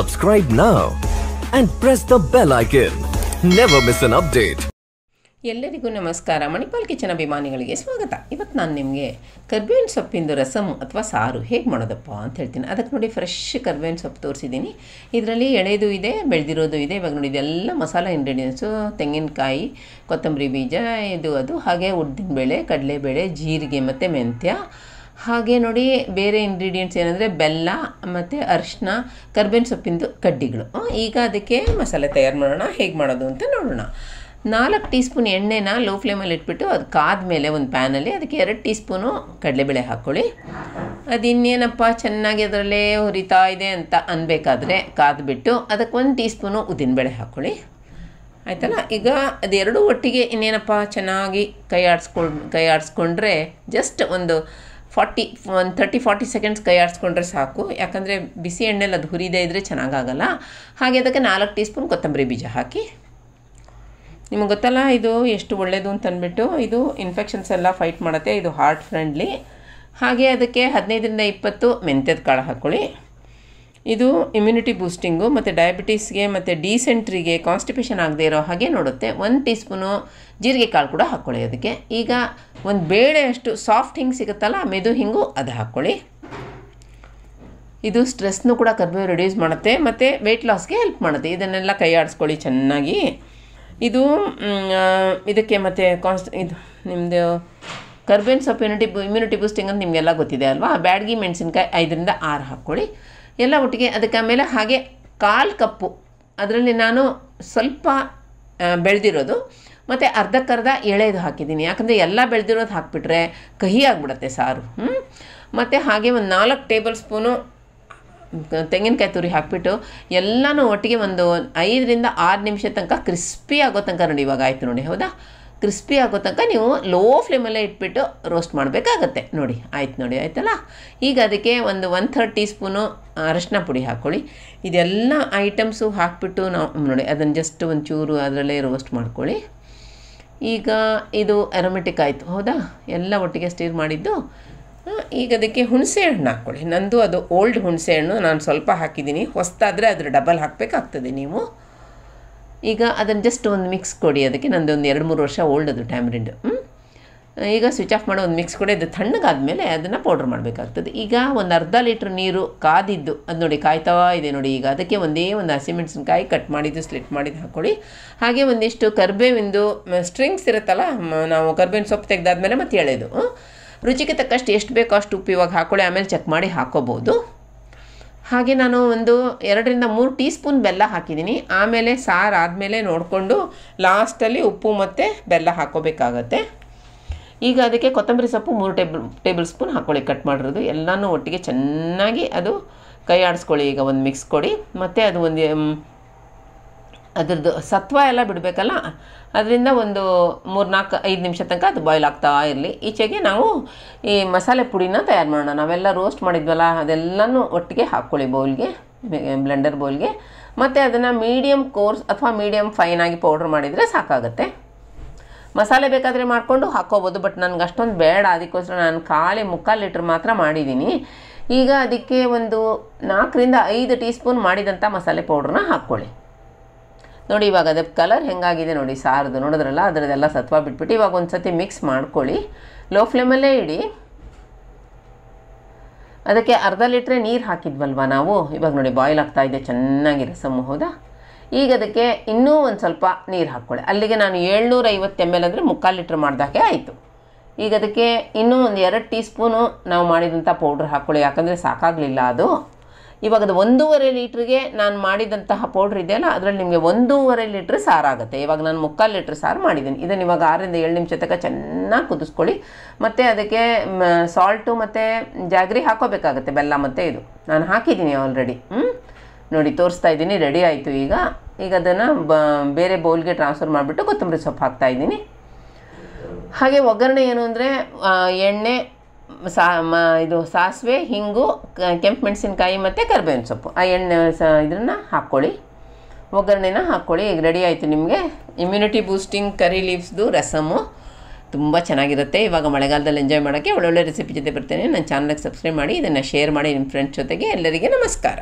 Subscribe now and press the bell icon. Never miss an update. ಎಲ್ಲರಿಗೂ ನಮಸ್ಕಾರ Manipal kitchen ಅಭಿಮಾನಿಗಳಿಗೆ ಸ್ವಾಗತ ಇವತ್ತು ನಾನು ನಿಮಗೆ ಕರ್ಬೇವಿನ ಸೊಪ್ಪಿಂದು ರಸಮ್ ಅಥವಾ ಸಾರು ಹೇಗೆ ಮಾಡೋದಪ್ಪ ಅಂತ ಹೇಳ್ತೀನಿ ಅದಕ್ಕೆ ನೋಡಿ ಫ್ರೆಶ್ ಕರ್ಬೇವಿನ ಸೊಪ್ಪು ತೋರಿಸಿದ್ದೀನಿ ಇದರಲ್ಲಿ ಎಳೆದು ಇದೆ ಬೆಳೆದಿರೋದು ಇದೆ ಇವಾಗ ನೋಡಿ ಇದೆಲ್ಲ ಮಸಾಲೆ ಇಂಗ್ರೀಡಿಯೆಂಟ್ಸು ತೆಂಗಿನಕಾಯಿ ಕೊತ್ತಂಬರಿ ಬೀಜ ಇದು ಅದು ಹಾಗೆ ಉದ್ದಿನ ಬೇಳೆ ಕಡಲೆಬೇಳೆ ಜೀರಿಗೆ ಮತ್ತು ಮೆಂತ್ಯ ಹಾಗೆ ನೋಡಿ ಬೇರೆ ಇಂಗ್ರೀಡಿಯೆಂಟ್ಸ್ ಏನಂದರೆ ಬೆಲ್ಲ ಮತ್ತು ಅರ್ಶಿನ ಕರ್ಬೇವಿನ ಸೊಪ್ಪಿಂದು ಕಡ್ಡಿಗಳು ಈಗ ಅದಕ್ಕೆ ಮಸಾಲೆ ತಯಾರು ಮಾಡೋಣ ಹೇಗೆ ಮಾಡೋದು ಅಂತ ನೋಡೋಣ ನಾಲ್ಕು ಟೀ ಸ್ಪೂನ್ ಎಣ್ಣೆನ ಲೋ ಫ್ಲೇಮಲ್ಲಿ ಇಟ್ಬಿಟ್ಟು ಅದು ಕಾದ ಮೇಲೆ ಒಂದು ಪ್ಯಾನಲ್ಲಿ ಅದಕ್ಕೆ ಎರಡು ಟೀ ಸ್ಪೂನು ಕಡಲೆಬೇಳೆ ಹಾಕ್ಕೊಳ್ಳಿ ಅದು ಇನ್ನೇನಪ್ಪ ಚೆನ್ನಾಗಿ ಅದರಲ್ಲೇ ಹುರಿತಾ ಇದೆ ಅಂತ ಅನ್ಬೇಕಾದ್ರೆ ಕಾದ್ಬಿಟ್ಟು ಅದಕ್ಕೆ ಒಂದು ಟೀ ಸ್ಪೂನು ಉದ್ದಿನಬೇಳೆ ಹಾಕ್ಕೊಳ್ಳಿ ಆಯ್ತಲ್ಲ ಈಗ ಅದೆರಡೂ ಒಟ್ಟಿಗೆ ಇನ್ನೇನಪ್ಪ ಚೆನ್ನಾಗಿ ಕೈ ಆಡಿಸ್ಕೊಂಡು ಕೈ ಆಡಿಸ್ಕೊಂಡ್ರೆ ಜಸ್ಟ್ ಒಂದು ಫಾರ್ಟಿ ಒಂದು ತರ್ಟಿ ಫಾರ್ಟಿ ಸೆಕೆಂಡ್ಸ್ ಕೈ ಆಡಿಸ್ಕೊಂಡ್ರೆ ಸಾಕು ಯಾಕಂದರೆ ಬಿಸಿ ಎಣ್ಣೆಲಿ ಅದು ಹುರಿದೇ ಇದ್ದರೆ ಚೆನ್ನಾಗಾಗಲ್ಲ ಹಾಗೆ ಅದಕ್ಕೆ ನಾಲ್ಕು ಟೀ ಸ್ಪೂನ್ ಕೊತ್ತಂಬರಿ ಬೀಜ ಹಾಕಿ ನಿಮಗೆ ಗೊತ್ತಲ್ಲ ಇದು ಎಷ್ಟು ಒಳ್ಳೆಯದು ಅಂತ ಅಂದ್ಬಿಟ್ಟು ಇದು ಇನ್ಫೆಕ್ಷನ್ಸ್ ಎಲ್ಲ ಫೈಟ್ ಮಾಡುತ್ತೆ ಇದು ಹಾರ್ಟ್ ಫ್ರೆಂಡ್ಲಿ ಹಾಗೆ ಅದಕ್ಕೆ ಹದಿನೈದರಿಂದ ಇಪ್ಪತ್ತು ಮೆಂತ್ಯದ ಕಾಳು ಹಾಕ್ಕೊಳ್ಳಿ ಇದು ಇಮ್ಯುನಿಟಿ ಬೂಸ್ಟಿಂಗು ಮತ್ತು ಡಯಾಬಿಟೀಸ್ಗೆ ಮತ್ತು ಡೀಸೆಂಟ್ರಿಗೆ ಕಾನ್ಸ್ಟಿಪೇಷನ್ ಆಗದೆ ಇರೋ ಹಾಗೆ ನೋಡುತ್ತೆ ಒಂದು ಟೀ ಸ್ಪೂನು ಜೀರಿಗೆ ಕಾಳು ಕೂಡ ಹಾಕ್ಕೊಳ್ಳಿ ಅದಕ್ಕೆ ಈಗ ಒಂದು ಬೇಳೆ ಅಷ್ಟು ಸಾಫ್ಟ್ ಹಿಂಗೆ ಸಿಗುತ್ತಲ್ಲ ಮೆದು ಹಿಂಗು ಅದು ಹಾಕ್ಕೊಳ್ಳಿ ಇದು ಸ್ಟ್ರೆಸ್ನೂ ಕೂಡ ಕಡಿಮೆ ರಿಡ್ಯೂಸ್ ಮಾಡುತ್ತೆ ಮತ್ತು ವೆಯ್ಟ್ ಲಾಸ್ಗೆ ಹೆಲ್ಪ್ ಮಾಡುತ್ತೆ ಇದನ್ನೆಲ್ಲ ಆಡಿಸ್ಕೊಳ್ಳಿ ಚೆನ್ನಾಗಿ ಇದು ಇದಕ್ಕೆ ಮತ್ತು ಕಾನ್ಸ್ ಇದು ನಿಮ್ಮದು ಕರ್ಬೇನ್ ಸೊಪ್ಪು ಇಮ್ಯುನಿಟಿ ಇಮ್ಯುನಿಟಿ ಬೂಸ್ಟಿಂಗ್ ಅಂತ ನಿಮಗೆಲ್ಲ ಗೊತ್ತಿದೆ ಅಲ್ವಾ ಬ್ಯಾಡ್ಗಿ ಮೆಣಸಿನ್ಕಾಯಿ ಐದರಿಂದ ಆರು ಹಾಕ್ಕೊಳ್ಳಿ ಎಲ್ಲ ಒಟ್ಟಿಗೆ ಅದಕ್ಕೆ ಆಮೇಲೆ ಹಾಗೆ ಕಾಲು ಕಪ್ಪು ಅದರಲ್ಲಿ ನಾನು ಸ್ವಲ್ಪ ಬೆಳೆದಿರೋದು ಮತ್ತು ಅರ್ಧಕ್ಕರ್ಧ ಎಳೆದು ಹಾಕಿದ್ದೀನಿ ಯಾಕಂದರೆ ಎಲ್ಲ ಬೆಳೆದಿರೋದು ಹಾಕಿಬಿಟ್ರೆ ಕಹಿ ಆಗಿಬಿಡತ್ತೆ ಸಾರು ಹ್ಞೂ ಮತ್ತು ಹಾಗೆ ಒಂದು ನಾಲ್ಕು ಟೇಬಲ್ ಸ್ಪೂನು ತೆಂಗಿನಕಾಯಿ ತುರಿ ಹಾಕಿಬಿಟ್ಟು ಎಲ್ಲನೂ ಒಟ್ಟಿಗೆ ಒಂದು ಐದರಿಂದ ಆರು ನಿಮಿಷ ತನಕ ಕ್ರಿಸ್ಪಿ ಆಗೋ ತನಕ ನೋಡಿ ಇವಾಗ ಆಯಿತು ನೋಡಿ ಹೌದಾ ಕ್ರಿಸ್ಪಿ ಆಗೋ ತನಕ ನೀವು ಲೋ ಫ್ಲೇಮಲ್ಲೇ ಇಟ್ಬಿಟ್ಟು ರೋಸ್ಟ್ ಮಾಡಬೇಕಾಗತ್ತೆ ನೋಡಿ ಆಯ್ತು ನೋಡಿ ಆಯ್ತಲ್ಲ ಈಗ ಅದಕ್ಕೆ ಒಂದು ಒನ್ ಥರ್ಡ್ ಟೀ ಸ್ಪೂನು ಅರಶಿನ ಪುಡಿ ಹಾಕ್ಕೊಳ್ಳಿ ಇದೆಲ್ಲ ಐಟಮ್ಸು ಹಾಕಿಬಿಟ್ಟು ನಾವು ನೋಡಿ ಅದನ್ನು ಜಸ್ಟ್ ಒಂದು ಚೂರು ಅದರಲ್ಲೇ ರೋಸ್ಟ್ ಮಾಡ್ಕೊಳ್ಳಿ ಈಗ ಇದು ಅರೋಮೆಟಿಕ್ ಆಯಿತು ಹೌದಾ ಎಲ್ಲ ಒಟ್ಟಿಗೆ ಸ್ಟೀರ್ ಮಾಡಿದ್ದು ಈಗ ಅದಕ್ಕೆ ಹುಣಸೆ ಹಣ್ಣು ಹಾಕ್ಕೊಳ್ಳಿ ನಂದು ಅದು ಓಲ್ಡ್ ಹುಣಸೆ ಹಣ್ಣು ನಾನು ಸ್ವಲ್ಪ ಹಾಕಿದ್ದೀನಿ ಹೊಸ್ತಾದರೆ ಅದರ ಡಬಲ್ ಹಾಕಬೇಕಾಗ್ತದೆ ನೀವು ಈಗ ಅದನ್ನು ಜಸ್ಟ್ ಒಂದು ಮಿಕ್ಸ್ ಕೊಡಿ ಅದಕ್ಕೆ ನಂದು ಒಂದು ಎರಡು ಮೂರು ವರ್ಷ ಓಲ್ಡ್ ಅದು ಟ್ಯಾಮ್ರಿಂಡ್ ಈಗ ಸ್ವಿಚ್ ಆಫ್ ಮಾಡೋ ಒಂದು ಮಿಕ್ಸ್ ಕೊಡಿ ಅದು ತಣ್ಣಗಾದಮೇಲೆ ಅದನ್ನು ಪೌಡ್ರ್ ಮಾಡಬೇಕಾಗ್ತದೆ ಈಗ ಒಂದು ಅರ್ಧ ಲೀಟ್ರ್ ನೀರು ಕಾದಿದ್ದು ಅದು ನೋಡಿ ಕಾಯ್ತಾ ಇದೆ ನೋಡಿ ಈಗ ಅದಕ್ಕೆ ಒಂದೇ ಒಂದು ಹಸಿಮೆಣಸಿನ್ಕಾಯಿ ಕಟ್ ಮಾಡಿದ್ದು ಸ್ಲಿಟ್ ಮಾಡಿದ್ದು ಹಾಕ್ಕೊಳ್ಳಿ ಹಾಗೆ ಒಂದಿಷ್ಟು ಕರ್ಬೇವಿಂದು ಸ್ಟ್ರಿಂಗ್ಸ್ ಇರುತ್ತಲ್ಲ ನಾವು ಕರ್ಬೇವಿನ ಸೊಪ್ಪು ತೆಗೆದಾದ್ಮೇಲೆ ಮತ್ತೆ ಎಳೆದು ರುಚಿಗೆ ತಕ್ಕಷ್ಟು ಎಷ್ಟು ಬೇಕೋ ಅಷ್ಟು ಉಪ್ಪು ಇವಾಗ ಹಾಕ್ಕೊಳ್ಳಿ ಆಮೇಲೆ ಚೆಕ್ ಮಾಡಿ ಹಾಕೋಬೋದು ಹಾಗೆ ನಾನು ಒಂದು ಎರಡರಿಂದ ಮೂರು ಟೀ ಸ್ಪೂನ್ ಬೆಲ್ಲ ಹಾಕಿದ್ದೀನಿ ಆಮೇಲೆ ಸಾರು ಆದಮೇಲೆ ನೋಡಿಕೊಂಡು ಲಾಸ್ಟಲ್ಲಿ ಉಪ್ಪು ಮತ್ತು ಬೆಲ್ಲ ಹಾಕೋಬೇಕಾಗತ್ತೆ ಈಗ ಅದಕ್ಕೆ ಕೊತ್ತಂಬರಿ ಸೊಪ್ಪು ಮೂರು ಟೇಬಲ್ ಟೇಬಲ್ ಸ್ಪೂನ್ ಹಾಕ್ಕೊಳ್ಳಿ ಕಟ್ ಮಾಡಿರೋದು ಎಲ್ಲನೂ ಒಟ್ಟಿಗೆ ಚೆನ್ನಾಗಿ ಅದು ಕೈ ಆಡಿಸ್ಕೊಳ್ಳಿ ಈಗ ಒಂದು ಮಿಕ್ಸ್ ಕೊಡಿ ಮತ್ತು ಅದು ಒಂದು ಅದರದ್ದು ಸತ್ವ ಎಲ್ಲ ಬಿಡಬೇಕಲ್ಲ ಅದರಿಂದ ಒಂದು ಮೂರ್ನಾಲ್ಕು ಐದು ನಿಮಿಷ ತನಕ ಅದು ಬಾಯ್ಲ್ ಆಗ್ತಾ ಇರಲಿ ಈಚೆಗೆ ನಾವು ಈ ಮಸಾಲೆ ಪುಡಿನ ತಯಾರು ಮಾಡೋಣ ನಾವೆಲ್ಲ ರೋಸ್ಟ್ ಮಾಡಿದ್ವಲ್ಲ ಅದೆಲ್ಲನೂ ಒಟ್ಟಿಗೆ ಹಾಕ್ಕೊಳ್ಳಿ ಬೌಲ್ಗೆ ಬ್ಲೆಂಡರ್ ಬೌಲ್ಗೆ ಮತ್ತು ಅದನ್ನು ಮೀಡಿಯಮ್ ಕೋರ್ಸ್ ಅಥವಾ ಮೀಡಿಯಮ್ ಫೈನಾಗಿ ಪೌಡ್ರ್ ಮಾಡಿದರೆ ಸಾಕಾಗುತ್ತೆ ಮಸಾಲೆ ಬೇಕಾದರೆ ಮಾಡಿಕೊಂಡು ಹಾಕ್ಕೋಬೋದು ಬಟ್ ನನಗೆ ಅಷ್ಟೊಂದು ಬೇಡ ಅದಕ್ಕೋಸ್ಕರ ನಾನು ಖಾಲಿ ಮುಕ್ಕಾಲು ಲೀಟ್ರ್ ಮಾತ್ರ ಮಾಡಿದ್ದೀನಿ ಈಗ ಅದಕ್ಕೆ ಒಂದು ನಾಲ್ಕರಿಂದ ಐದು ಟೀ ಸ್ಪೂನ್ ಮಾಡಿದಂಥ ಮಸಾಲೆ ಪೌಡ್ರನ್ನ ಹಾಕ್ಕೊಳ್ಳಿ ನೋಡಿ ಇವಾಗ ಅದಕ್ಕೆ ಕಲರ್ ಹೆಂಗಾಗಿದೆ ನೋಡಿ ಸಾರದು ನೋಡಿದ್ರಲ್ಲ ಅದರದ್ದೆಲ್ಲ ಸತ್ವ ಬಿಟ್ಬಿಟ್ಟು ಇವಾಗ ಒಂದು ಸತಿ ಮಿಕ್ಸ್ ಮಾಡ್ಕೊಳ್ಳಿ ಲೋ ಫ್ಲೇಮಲ್ಲೇ ಇಡಿ ಅದಕ್ಕೆ ಅರ್ಧ ಲೀಟ್ರೆ ನೀರು ಹಾಕಿದ್ವಲ್ವ ನಾವು ಇವಾಗ ನೋಡಿ ಬಾಯ್ಲ್ ಆಗ್ತಾ ಇದೆ ಚೆನ್ನಾಗಿ ರಸಮ್ ಹೌದಾ ಈಗ ಅದಕ್ಕೆ ಇನ್ನೂ ಒಂದು ಸ್ವಲ್ಪ ನೀರು ಹಾಕ್ಕೊಳ್ಳಿ ಅಲ್ಲಿಗೆ ನಾನು ಏಳ್ನೂರ ಐವತ್ತು ಎಮ್ ಎಲ್ ಅಂದರೆ ಮುಕ್ಕಾಲು ಲೀಟ್ರ್ ಮಾಡಿದಾಗೆ ಆಯಿತು ಈಗ ಅದಕ್ಕೆ ಇನ್ನೂ ಒಂದು ಎರಡು ಟೀ ಸ್ಪೂನು ನಾವು ಮಾಡಿದಂಥ ಪೌಡ್ರ್ ಹಾಕ್ಕೊಳ್ಳಿ ಯಾಕಂದರೆ ಸಾಕಾಗಲಿಲ್ಲ ಅದು ಇವಾಗ ಅದು ಒಂದೂವರೆ ಲೀಟ್ರಿಗೆ ನಾನು ಮಾಡಿದಂತಹ ಪೌಡ್ರ್ ಇದೆಯಲ್ಲ ಅದರಲ್ಲಿ ನಿಮಗೆ ಒಂದೂವರೆ ಲೀಟ್ರ್ ಆಗುತ್ತೆ ಇವಾಗ ನಾನು ಮುಕ್ಕಾಲು ಲೀಟ್ರ್ ಸಾರು ಮಾಡಿದ್ದೀನಿ ಇದನ್ನು ಇವಾಗ ಆರರಿಂದ ಏಳು ನಿಮಿಷ ತನಕ ಚೆನ್ನಾಗಿ ಕುದಿಸ್ಕೊಳ್ಳಿ ಮತ್ತು ಅದಕ್ಕೆ ಸಾಲ್ಟು ಮತ್ತು ಜಾಗ್ರಿ ಹಾಕೋಬೇಕಾಗುತ್ತೆ ಬೆಲ್ಲ ಮತ್ತು ಇದು ನಾನು ಹಾಕಿದ್ದೀನಿ ಆಲ್ರೆಡಿ ಹ್ಞೂ ನೋಡಿ ತೋರಿಸ್ತಾ ಇದ್ದೀನಿ ರೆಡಿ ಆಯಿತು ಈಗ ಈಗ ಅದನ್ನು ಬ ಬೇರೆ ಬೌಲ್ಗೆ ಟ್ರಾನ್ಸ್ಫರ್ ಮಾಡಿಬಿಟ್ಟು ಕೊತ್ತಂಬರಿ ಸೊಪ್ಪು ಹಾಕ್ತಾಯಿದ್ದೀನಿ ಹಾಗೆ ಒಗ್ಗರಣೆ ಏನು ಅಂದರೆ ಎಣ್ಣೆ ಸಾ ಇದು ಸಾಸಿವೆ ಹಿಂಗು ಕೆಂಪು ಮೆಣಸಿನ್ಕಾಯಿ ಮತ್ತು ಕರ್ಬೇವಿನ ಸೊಪ್ಪು ಆ ಎಣ್ಣೆ ಸ ಇದನ್ನು ಹಾಕ್ಕೊಳ್ಳಿ ಒಗ್ಗರಣೆನ ಹಾಕ್ಕೊಳ್ಳಿ ಈಗ ರೆಡಿ ಆಯಿತು ನಿಮಗೆ ಇಮ್ಯುನಿಟಿ ಬೂಸ್ಟಿಂಗ್ ಕರಿ ಲೀವ್ಸ್ದು ರಸಮು ತುಂಬ ಚೆನ್ನಾಗಿರುತ್ತೆ ಇವಾಗ ಮಳೆಗಾಲದಲ್ಲಿ ಎಂಜಾಯ್ ಮಾಡೋಕ್ಕೆ ಒಳ್ಳೊಳ್ಳೆ ರೆಸಿಪಿ ಜೊತೆ ಬರ್ತೇನೆ ನನ್ನ ಚಾನಲ್ಗೆ ಸಬ್ಸ್ಕ್ರೈಬ್ ಮಾಡಿ ಇದನ್ನು ಶೇರ್ ಮಾಡಿ ನಿಮ್ಮ ಫ್ರೆಂಡ್ಸ್ ಜೊತೆಗೆ ಎಲ್ಲರಿಗೆ ನಮಸ್ಕಾರ